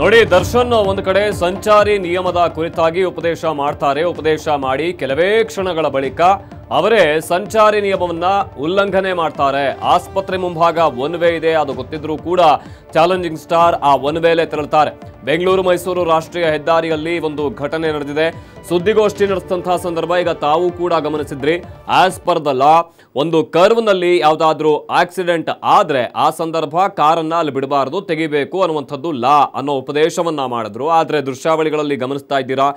ನೋಡಿ ದರ್ಶನ್ ಒಂದು ಕಡೆ ಸಂಚಾರಿ ನಿಯಮದ ಕುರಿತಾಗಿ ಉಪದೇಶ ಮಾಡ್ತಾರೆ ಉಪದೇಶ ಮಾಡಿ ಕೆಲವೇ ಕ್ಷಣಗಳ ಬಳಿಕ ಅವರೇ ಸಂಚಾರಿ ನಿಯಮವನ್ನ ಉಲ್ಲಂಘನೆ ಮಾಡ್ತಾರೆ ಆಸ್ಪತ್ರೆ ಮುಂಭಾಗ ಒನ್ ವೇ ಇದೆ ಅದು ಗೊತ್ತಿದ್ರೂ ಕೂಡ ಚಾಲೆಂಜಿಂಗ್ ಸ್ಟಾರ್ ಆ ಒನ್ ವೇಲೆ ತೆರಳುತ್ತಾರೆ ಬೆಂಗಳೂರು ಮೈಸೂರು ರಾಷ್ಟ್ರೀಯ ಹೆದ್ದಾರಿಯಲ್ಲಿ ಒಂದು ಘಟನೆ ನಡೆದಿದೆ ಸುದ್ದಿಗೋಷ್ಠಿ ನಡೆಸಿದಂತಹ ಸಂದರ್ಭ ಈಗ ತಾವು ಕೂಡ ಗಮನಿಸಿದ್ರಿ ಆಸ್ ಪರ್ ದ ಲಾ ಒಂದು ಕರ್ವ್ನಲ್ಲಿ ಯಾವುದಾದ್ರೂ ಆಕ್ಸಿಡೆಂಟ್ ಆದರೆ ಆ ಸಂದರ್ಭ ಕಾರನ್ನು ಅಲ್ಲಿ ಬಿಡಬಾರದು ತೆಗಿಬೇಕು ಅನ್ನುವಂಥದ್ದು ಲಾ ಅನ್ನೋ ಉಪದೇಶವನ್ನು ಮಾಡಿದ್ರು ಆದರೆ ದೃಶ್ಯಾವಳಿಗಳಲ್ಲಿ ಗಮನಿಸ್ತಾ ಇದ್ದೀರಾ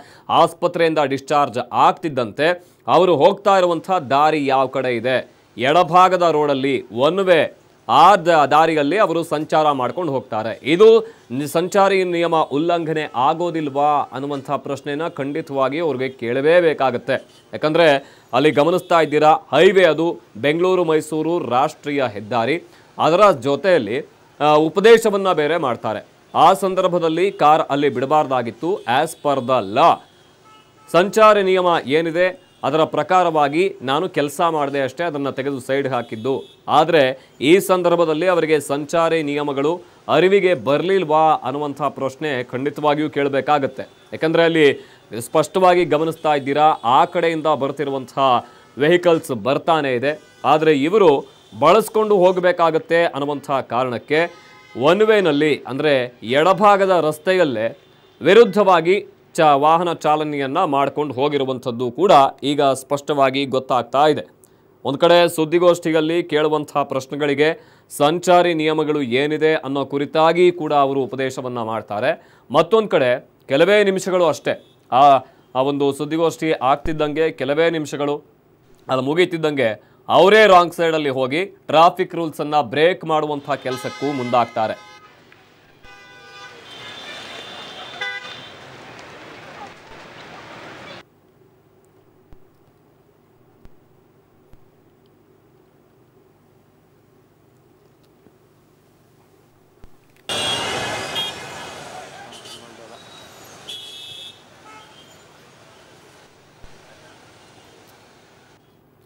ಆಸ್ಪತ್ರೆಯಿಂದ ಡಿಸ್ಚಾರ್ಜ್ ಆಗ್ತಿದ್ದಂತೆ ಅವರು ಹೋಗ್ತಾ ಇರುವಂಥ ದಾರಿ ಯಾವ ಕಡೆ ಇದೆ ಎಡಭಾಗದ ರೋಡಲ್ಲಿ ಒನ್ ವೇ ಆ ದಾರಿಯಲ್ಲಿ ಅವರು ಸಂಚಾರ ಮಾಡ್ಕೊಂಡು ಹೋಗ್ತಾರೆ ಇದು ಸಂಚಾರಿ ನಿಯಮ ಉಲ್ಲಂಘನೆ ಆಗೋದಿಲ್ವಾ ಅನ್ನುವಂಥ ಪ್ರಶ್ನೆನ ಖಂಡಿತವಾಗಿ ಅವ್ರಿಗೆ ಕೇಳಬೇಕಾಗತ್ತೆ ಯಾಕಂದರೆ ಅಲ್ಲಿ ಗಮನಿಸ್ತಾ ಇದ್ದೀರಾ ಹೈವೇ ಅದು ಬೆಂಗಳೂರು ಮೈಸೂರು ರಾಷ್ಟ್ರೀಯ ಹೆದ್ದಾರಿ ಅದರ ಜೊತೆಯಲ್ಲಿ ಉಪದೇಶವನ್ನು ಬೇರೆ ಮಾಡ್ತಾರೆ ಆ ಸಂದರ್ಭದಲ್ಲಿ ಕಾರ್ ಅಲ್ಲಿ ಬಿಡಬಾರ್ದಾಗಿತ್ತು ಆ್ಯಸ್ ಪರ್ ದ ಲಾ ಸಂಚಾರಿ ನಿಯಮ ಏನಿದೆ ಅದರ ಪ್ರಕಾರವಾಗಿ ನಾನು ಕೆಲಸ ಮಾಡಿದೆ ಅಷ್ಟೇ ಅದನ್ನು ತೆಗೆದು ಸೈಡ್ ಹಾಕಿದ್ದು ಆದರೆ ಈ ಸಂದರ್ಭದಲ್ಲಿ ಅವರಿಗೆ ಸಂಚಾರಿ ನಿಯಮಗಳು ಅರಿವಿಗೆ ಬರಲಿಲ್ವಾ ಅನ್ನುವಂಥ ಪ್ರಶ್ನೆ ಖಂಡಿತವಾಗಿಯೂ ಕೇಳಬೇಕಾಗತ್ತೆ ಯಾಕಂದರೆ ಅಲ್ಲಿ ಸ್ಪಷ್ಟವಾಗಿ ಗಮನಿಸ್ತಾ ಇದ್ದೀರಾ ಆ ಕಡೆಯಿಂದ ಬರ್ತಿರುವಂಥ ವೆಹಿಕಲ್ಸ್ ಬರ್ತಾನೆ ಇದೆ ಆದರೆ ಇವರು ಬಳಸ್ಕೊಂಡು ಹೋಗಬೇಕಾಗತ್ತೆ ಅನ್ನುವಂಥ ಕಾರಣಕ್ಕೆ ಒನ್ ವೇನಲ್ಲಿ ಅಂದರೆ ಎಡಭಾಗದ ರಸ್ತೆಯಲ್ಲೇ ವಿರುದ್ಧವಾಗಿ ಚ ವಾಹನ ಚಾಲನೆಯನ್ನು ಮಾಡ್ಕೊಂಡು ಹೋಗಿರುವಂಥದ್ದು ಕೂಡ ಈಗ ಸ್ಪಷ್ಟವಾಗಿ ಗೊತ್ತಾಗ್ತಾ ಇದೆ ಒಂದು ಕಡೆ ಸುದ್ದಿಗೋಷ್ಠಿಯಲ್ಲಿ ಕೇಳುವಂಥ ಪ್ರಶ್ನೆಗಳಿಗೆ ಸಂಚಾರಿ ನಿಯಮಗಳು ಏನಿದೆ ಅನ್ನೋ ಕುರಿತಾಗಿ ಕೂಡ ಅವರು ಉಪದೇಶವನ್ನು ಮಾಡ್ತಾರೆ ಮತ್ತೊಂದು ಕಡೆ ಕೆಲವೇ ನಿಮಿಷಗಳು ಅಷ್ಟೇ ಆ ಆ ಒಂದು ಸುದ್ದಿಗೋಷ್ಠಿ ಆಗ್ತಿದ್ದಂಗೆ ಕೆಲವೇ ನಿಮಿಷಗಳು ಅದು ಮುಗೀತಿದ್ದಂಗೆ ಅವರೇ ರಾಂಗ್ ಸೈಡಲ್ಲಿ ಹೋಗಿ ಟ್ರಾಫಿಕ್ ರೂಲ್ಸನ್ನು ಬ್ರೇಕ್ ಮಾಡುವಂಥ ಕೆಲಸಕ್ಕೂ ಮುಂದಾಗ್ತಾರೆ